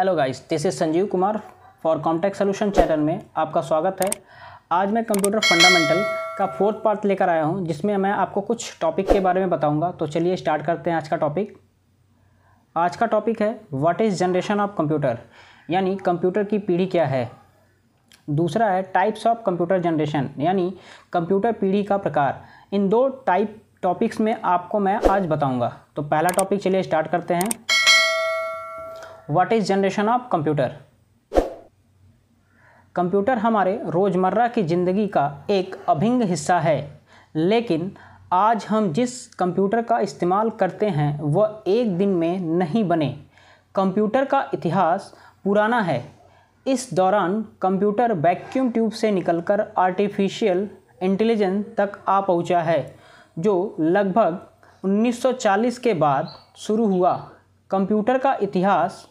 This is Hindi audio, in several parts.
hello guys this is Sanjeev Kumar for Comtex solution channel में आपका स्वागत है आज मैं कंप्यूटर फंडामेंटल का फोर्थ पार्ट लेकर आया हूं जिसमें मैं आपको कुछ टॉपिक के बारे में बताऊंगा तो चलिए स्टार्ट करते हैं आज का टॉपिक आज का टॉपिक है what is generation of computer यानी कंप्यूटर की पीढ़ी क्या है दूसरा है टाइप्स ऑफ कंप्यूटर जनरेशन यानी कंप्यूटर पीढ़ी का प्रकार इन दो टाइप टॉपिक्स में आपको मैं आज बताऊंगा तो पहला टॉपिक चलिए स्टार्ट करते हैं what is generation of computer computer हमारे रोज़मर्रा की ज़िंदगी का एक अभिन्न हिस्सा है लेकिन आज हम जिस कंप्यूटर का इस्तेमाल करते हैं वह एक दिन में नहीं बने कंप्यूटर का इतिहास पुराना है इस दौरान कंप्यूटर वैक्यूम ट्यूब से निकलकर आर्टिफिशियल इंटेलिजेंस तक आ पहुंचा है जो लगभग 1940 के बाद शुरू हुआ कंप्यूटर का इतिहास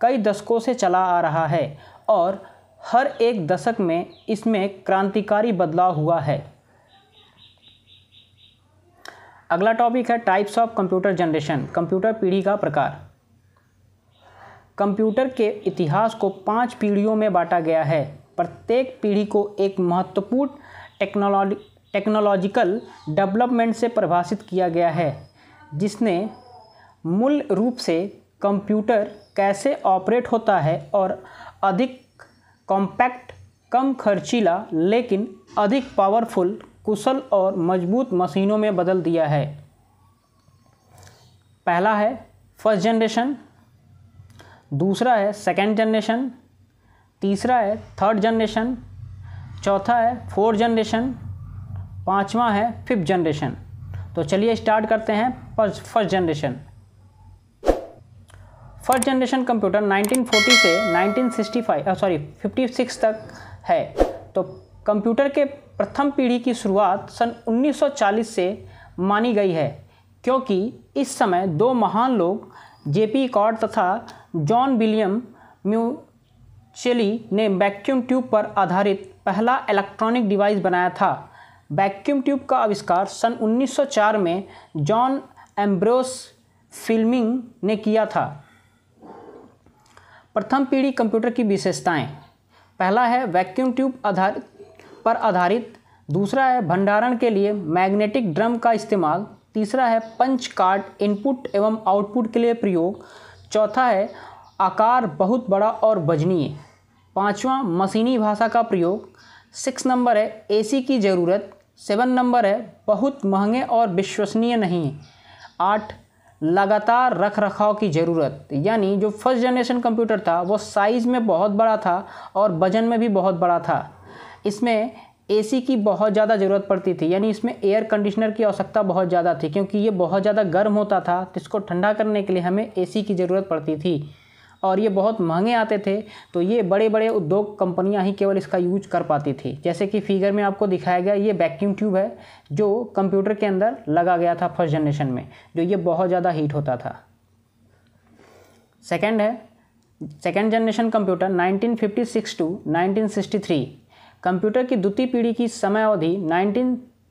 कई दशकों से चला आ रहा है और हर एक दशक में इसमें क्रांतिकारी बदलाव हुआ है अगला टॉपिक है types of computer generation computer पीढ़ी का प्रकार कंप्यूटर के इतिहास को पांच पीढ़ियों में बांटा गया है प्रत्येक पीढ़ी को एक महत्वपूर्ण टेक्नोलॉजी टेक्नोलॉजिकल डेवलपमेंट से परिभाषित किया गया है जिसने मूल रूप से कंप्यूटर कैसे ऑपरेट होता है और अधिक कॉम्पैक्ट कम खर्चीला लेकिन अधिक पावरफुल कुशल और मजबूत मशीनों में बदल दिया है पहला है फर्स्ट जनरेशन दूसरा है सेकेंड जनरेशन तीसरा है थर्ड जनरेशन चौथा है फोर्थ जनरेशन पाँचवा है फिफ्थ जनरेशन तो चलिए स्टार्ट करते हैं first first generation first generation computer 1940 से 1965 सॉरी 56 तक है तो कंप्यूटर के प्रथम पीढ़ी की शुरुआत सन 1940 से मानी गई है क्योंकि इस समय दो महान लोग जेपी कॉर्ड तथा जॉन विलियम म्यूचेली ने वैक्यूम ट्यूब पर आधारित पहला इलेक्ट्रॉनिक डिवाइस बनाया था वैक्यूम ट्यूब का आविष्कार सन 1904 में जॉन एम्ब्रोस फिल्मिंग ने किया था प्रथम पीढ़ी कंप्यूटर की विशेषताएं पहला है वैक्यूम ट्यूब आधार पर आधारित दूसरा है भंडारण के लिए मैग्नेटिक ड्रम का इस्तेमाल तीसरा है पंच कार्ड इनपुट एवं आउटपुट के लिए प्रयोग चौथा है आकार बहुत बड़ा और वजनीय पाँचवा मशीनी भाषा का प्रयोग सिक्स नंबर है एसी की ज़रूरत सेवन नंबर है बहुत महंगे और विश्वसनीय नहीं आठ लगातार रख रखाव की ज़रूरत यानी जो फर्स्ट जनरेशन कंप्यूटर था वो साइज़ में बहुत बड़ा था और वजन में भी बहुत बड़ा था इसमें एसी की बहुत ज़्यादा ज़रूरत पड़ती थी यानी इसमें एयर कंडीशनर की आवश्यकता बहुत ज़्यादा थी क्योंकि ये बहुत ज़्यादा गर्म होता था तो इसको ठंडा करने के लिए हमें एसी की ज़रूरत पड़ती थी और ये बहुत महंगे आते थे तो ये बड़े बड़े उद्योग कंपनियां ही केवल इसका यूज कर पाती थी जैसे कि फिगर में आपको दिखाया गया ये वैक्यूम ट्यूब है जो कंप्यूटर के अंदर लगा गया था फर्स्ट जनरेशन में जो ये बहुत ज़्यादा हीट होता था सेकेंड है second generation computer 1956 to 1963 computer की द्वितीय पीढ़ी की समय अवधि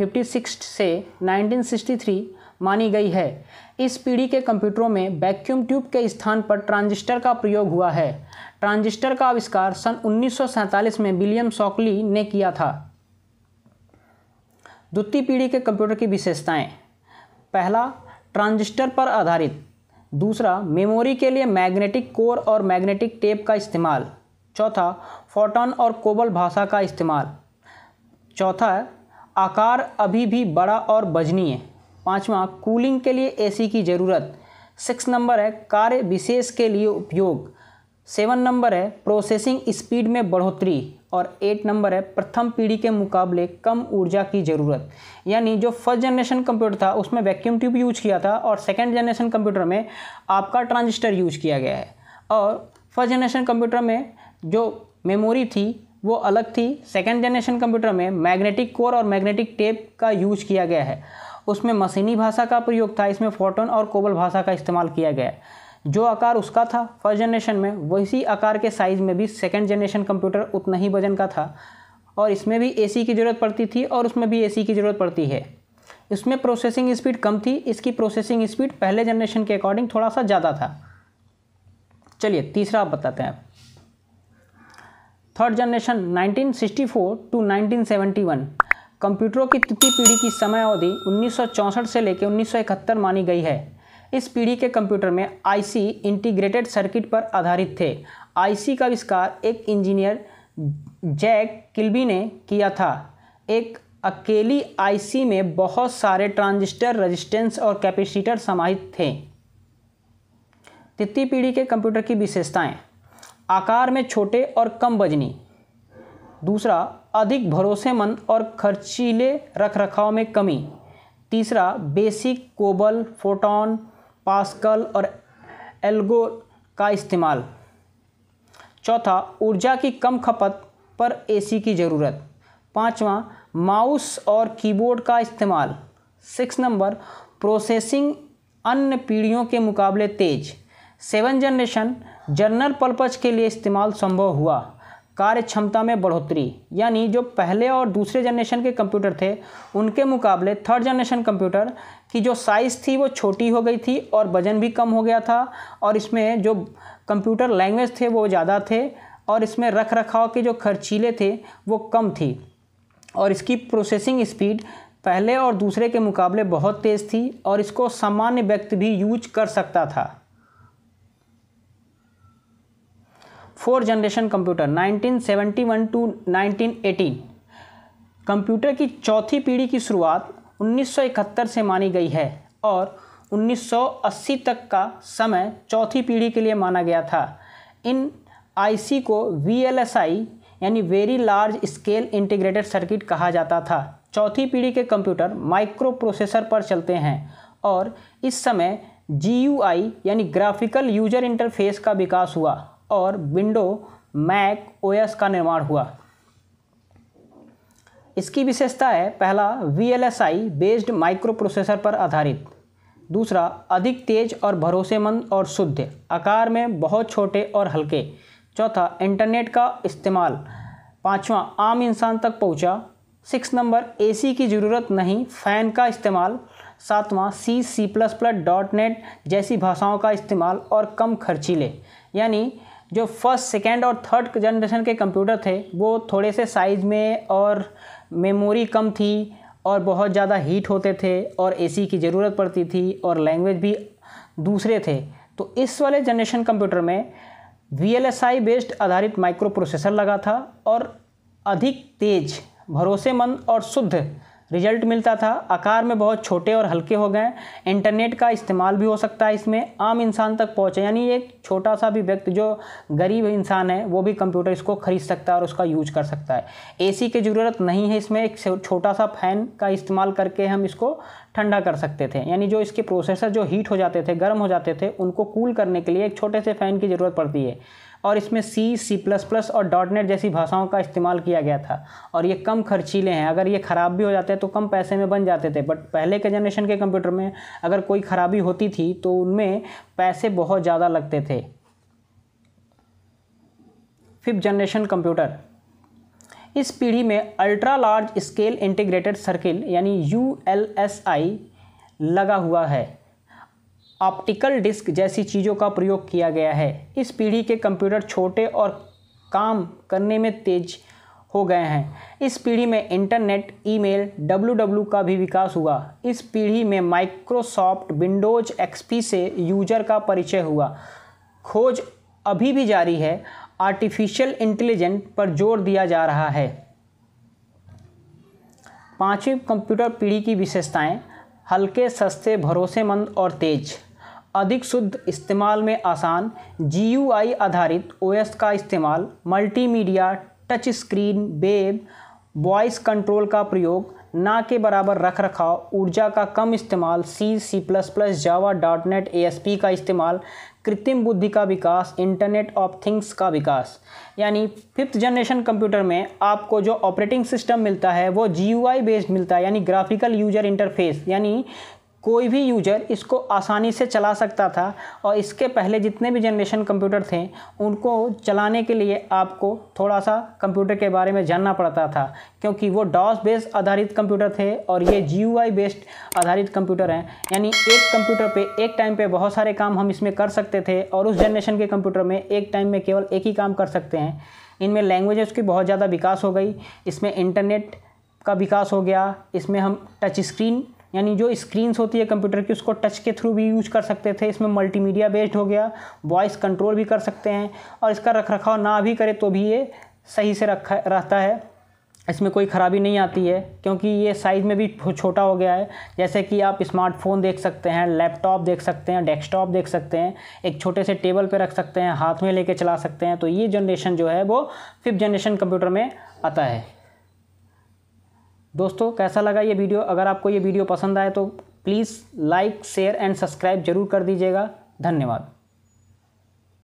1956 से 1963 मानी गई है इस पीढ़ी के कंप्यूटरों में वैक्यूम ट्यूब के स्थान पर ट्रांजिस्टर का प्रयोग हुआ है ट्रांजिस्टर का आविष्कार सन उन्नीस में विलियम सॉकली ने किया था द्वितीय पीढ़ी के कंप्यूटर की विशेषताएं पहला ट्रांजिस्टर पर आधारित दूसरा मेमोरी के लिए मैग्नेटिक कोर और मैग्नेटिक टेप का इस्तेमाल चौथा फोटोन और कोबल भाषा का इस्तेमाल चौथा आकार अभी भी बड़ा और वजनीय पाँचवा कूलिंग के लिए एसी की ज़रूरत सिक्स नंबर है कार्य विशेष के लिए उपयोग सेवन नंबर है प्रोसेसिंग स्पीड में बढ़ोतरी और एट नंबर है प्रथम पीढ़ी के मुकाबले कम ऊर्जा की ज़रूरत यानी जो फर्स्ट जनरेशन कंप्यूटर था उसमें वैक्यूम ट्यूब यूज किया था और सेकेंड जनरेशन कंप्यूटर में आपका ट्रांजिस्टर यूज किया गया है और फर्स्ट जनरेशन कंप्यूटर में जो मेमोरी थी वो अलग थी सेकेंड जनरेशन कंप्यूटर में मैग्नेटिक कोर और मैग्नेटिक टेप का यूज किया गया है उसमें मशीनी भाषा का प्रयोग था इसमें फोटोन और कोबल भाषा का इस्तेमाल किया गया जो आकार उसका था फर्स्ट जनरेशन में वैसी आकार के साइज़ में भी सेकेंड जनरेशन कंप्यूटर उतना ही वजन का था और इसमें भी ए की ज़रूरत पड़ती थी और उसमें भी ए की ज़रूरत पड़ती है इसमें प्रोसेसिंग स्पीड कम थी इसकी प्रोसेसिंग स्पीड पहले जनरेशन के अकॉर्डिंग थोड़ा सा ज़्यादा था चलिए तीसरा आप बताते हैं थर्ड जनरेशन 1964 टू 1971 कंप्यूटरों की तृतीय पीढ़ी की समय अवधि उन्नीस से लेकर 1971 मानी गई है इस पीढ़ी के कंप्यूटर में आईसी इंटीग्रेटेड सर्किट पर आधारित थे आईसी का आविष्कार एक इंजीनियर जैक किल्बी ने किया था एक अकेली आईसी में बहुत सारे ट्रांजिस्टर रेजिस्टेंस और कैपेसिटर समाहित थे तृतीय पीढ़ी के कंप्यूटर की विशेषताएं आकार में छोटे और कम बजनी दूसरा अधिक भरोसेमंद और खर्चीले रख रखाव में कमी तीसरा बेसिक कोबल फोटोन पास्कल और एल्गो का इस्तेमाल चौथा ऊर्जा की कम खपत पर एसी की ज़रूरत पाँचवा माउस और कीबोर्ड का इस्तेमाल सिक्स नंबर प्रोसेसिंग अन्य पीढ़ियों के मुकाबले तेज सेवन जनरेशन जनरल पर्पज के लिए इस्तेमाल संभव हुआ कार्य क्षमता में बढ़ोतरी यानी जो पहले और दूसरे जनरेशन के कंप्यूटर थे उनके मुकाबले थर्ड जनरेशन कंप्यूटर की जो साइज़ थी वो छोटी हो गई थी और वज़न भी कम हो गया था और इसमें जो कंप्यूटर लैंग्वेज थे वो ज़्यादा थे और इसमें रख रखाव के जो खर्चीले थे वो कम थी और इसकी प्रोसेसिंग स्पीड पहले और दूसरे के मुकाबले बहुत तेज़ थी और इसको सामान्य व्यक्ति भी यूज कर सकता था four generation computer 1971 to 1918 computer की चौथी पीढ़ी की शुरुआत 1971 से मानी गई है और 1980 तक का समय चौथी पीढ़ी के लिए माना गया था इन आईसी को वीएलएसआई यानी very large scale integrated circuit कहा जाता था चौथी पीढ़ी के कंप्यूटर माइक्रो प्रोसेसर पर चलते हैं और इस समय जी यानी ग्राफिकल यूजर इंटरफेस का विकास हुआ और विंडो मैक ओएस का निर्माण हुआ इसकी विशेषता है पहला वी बेस्ड माइक्रो प्रोसेसर पर आधारित दूसरा अधिक तेज और भरोसेमंद और शुद्ध आकार में बहुत छोटे और हल्के चौथा इंटरनेट का इस्तेमाल पाँचवा आम इंसान तक पहुँचा सिक्स नंबर एसी की ज़रूरत नहीं फ़ैन का इस्तेमाल सातवां C C plus plus dot net जैसी भाषाओं का इस्तेमाल और कम खर्चीले यानी जो फर्स्ट सेकेंड और थर्ड जनरेशन के कंप्यूटर थे वो थोड़े से साइज़ में और मेमोरी कम थी और बहुत ज़्यादा हीट होते थे और एसी की ज़रूरत पड़ती थी और लैंग्वेज भी दूसरे थे तो इस वाले जनरेशन कंप्यूटर में V L S I based आधारित माइक्रो प्रोसेसर लगा था और अधिक तेज भरोसेमंद और शुद्ध रिजल्ट मिलता था आकार में बहुत छोटे और हल्के हो गए इंटरनेट का इस्तेमाल भी हो सकता है इसमें आम इंसान तक पहुँचे यानी एक छोटा सा भी व्यक्ति जो गरीब इंसान है वो भी कंप्यूटर इसको ख़रीद सकता है और उसका यूज कर सकता है एसी की ज़रूरत नहीं है इसमें एक छोटा सा फ़ैन का इस्तेमाल करके हम इसको ठंडा कर सकते थे यानी जो इसके प्रोसेसर जो हीट हो जाते थे गर्म हो जाते थे उनको कूल करने के लिए एक छोटे से फ़ैन की ज़रूरत पड़ती है और इसमें सी सी प्लस प्लस और डॉट नेट जैसी भाषाओं का इस्तेमाल किया गया था और ये कम खर्चीले हैं अगर ये ख़राब भी हो जाते हैं तो कम पैसे में बन जाते थे बट पहले के जनरेशन के कंप्यूटर में अगर कोई ख़राबी होती थी तो उनमें पैसे बहुत ज़्यादा लगते थे फिफ्थ जनरेशन कंप्यूटर इस पीढ़ी में ultra large scale integrated circuit यानी यू लगा हुआ है ऑप्टिकल डिस्क जैसी चीज़ों का प्रयोग किया गया है इस पीढ़ी के कंप्यूटर छोटे और काम करने में तेज हो गए हैं इस पीढ़ी में इंटरनेट ईमेल डब्ल्यू का भी विकास हुआ इस पीढ़ी में माइक्रोसॉफ्ट विंडोज एक्सपी से यूजर का परिचय हुआ खोज अभी भी जारी है आर्टिफिशियल इंटेलिजेंट पर जोर दिया जा रहा है पाँचवीं कंप्यूटर पीढ़ी की विशेषताएं हल्के सस्ते भरोसेमंद और तेज़ अधिक शुद्ध इस्तेमाल में आसान जी आधारित ओएस का इस्तेमाल multimedia touch screen web voice control का प्रयोग ना के बराबर रख रखाव ऊर्जा का कम इस्तेमाल C C plus plus Java dot net A S P का इस्तेमाल कृत्रिम बुद्धि का विकास इंटरनेट ऑफ थिंग्स का विकास यानी फिफ्थ जनरेशन कंप्यूटर में आपको जो ऑपरेटिंग सिस्टम मिलता है वो जी बेस्ड मिलता है यानी ग्राफिकल यूजर इंटरफेस यानी कोई भी यूजर इसको आसानी से चला सकता था और इसके पहले जितने भी जनरेशन कंप्यूटर थे उनको चलाने के लिए आपको थोड़ा सा कंप्यूटर के बारे में जानना पड़ता था क्योंकि वो डॉस बेस्ड आधारित कंप्यूटर थे और ये जी बेस्ड आधारित कंप्यूटर हैं यानी एक कंप्यूटर पे एक टाइम पे बहुत सारे काम हम इसमें कर सकते थे और उस जनरेशन के कंप्यूटर में एक टाइम में केवल एक ही काम कर सकते हैं इनमें लैंग्वेजेस की बहुत ज़्यादा विकास हो गई इसमें इंटरनेट का विकास हो गया इसमें हम टच स्क्रीन यानी जो स्क्रीन्स होती है कंप्यूटर की उसको टच के थ्रू भी यूज कर सकते थे इसमें मल्टीमीडिया बेस्ड हो गया वॉइस कंट्रोल भी कर सकते हैं और इसका रख रखाव ना भी करें तो भी ये सही से रखा रहता है इसमें कोई ख़राबी नहीं आती है क्योंकि ये साइज़ में भी छोटा हो गया है जैसे कि आप स्मार्टफोन देख सकते हैं लैपटॉप देख सकते हैं डेस्कटॉप देख सकते हैं एक छोटे से टेबल पर रख सकते हैं हाथ में लेके चला सकते हैं तो ये जनरेशन जो है वो फिफ्थ जनरेशन कंप्यूटर में आता है दोस्तों कैसा लगा ये वीडियो अगर आपको ये वीडियो पसंद आए तो please like share and subscribe जरूर कर दीजिएगा धन्यवाद